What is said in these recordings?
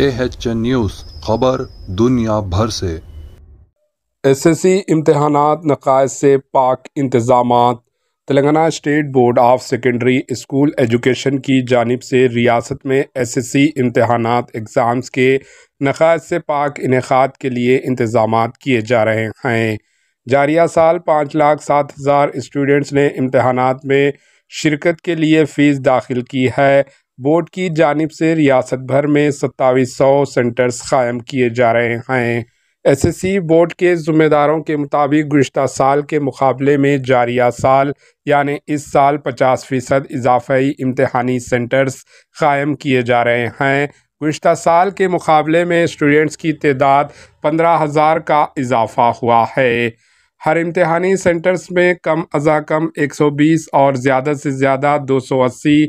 A H news खबर दुनिया भर से एस एस सी इम्तहानात से पाक इंतज़ाम Telangana state board of secondary school education की जानब से रियासत में एस एस सी इम्तहानात एग्ज़ाम्स के नकायद से पाक इनका के लिए इंतज़ाम किए जा रहे हैं जारिया साल पाँच लाख सात हज़ार स्टूडेंट्स ने इम्तहान में शिरकत के लिए फ़ीस दाखिल की है बोर्ड की जानब से रियासत भर में सत्ताईस सौ सेंटर्स क़ायम किए जा रहे हैं एस एस सी बोर्ड के ज़िम्मेदारों के मुताबिक गुज्त साल के मुकाबले में जारिया साल यानि इस साल पचास फ़ीसद इजाफी इम्तहानी सेंटर्स क़ायम किए जा रहे हैं गुज्त साल के मुकाबले में स्टूडेंट्स की तदाद पंद्रह हज़ार का इजाफ़ा हुआ है हर इम्तहानी सेंटर्स में कम अज़ा कम 120 और ज़्यादा से ज़्यादा 280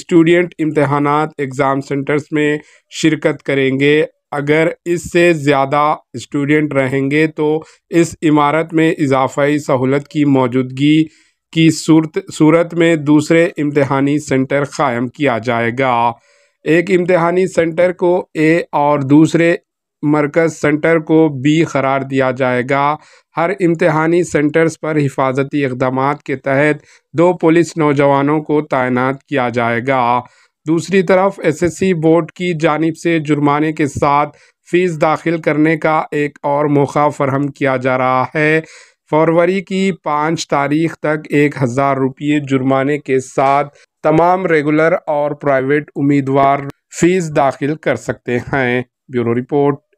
स्टूडेंट इम्तहान एग्ज़ाम सेंटर्स में शिरकत करेंगे अगर इससे ज़्यादा स्टूडेंट रहेंगे तो इस इमारत में इजाफाई सहूलत की मौजूदगी की सूरत सूरत में दूसरे इम्तहानी सेंटर क़ायम किया जाएगा एक इम्तहानी सेंटर को ए और दूसरे मरकज़ सेंटर को बी करार दिया जाएगा हर इम्तहानी सेंटर्स पर हिफाजती इकदाम के तहत दो पुलिस नौजवानों को तैनात किया जाएगा दूसरी तरफ एसएससी बोर्ड की जानब से जुर्माने के साथ फ़ीस दाखिल करने का एक और मौका फरहम किया जा रहा है फरवरी की पाँच तारीख तक एक हज़ार रुपये जुर्माने के साथ तमाम रेगुलर और प्राइवेट उम्मीदवार फ़ीस दाखिल कर सकते हैं ब्यूरो रिपोर्ट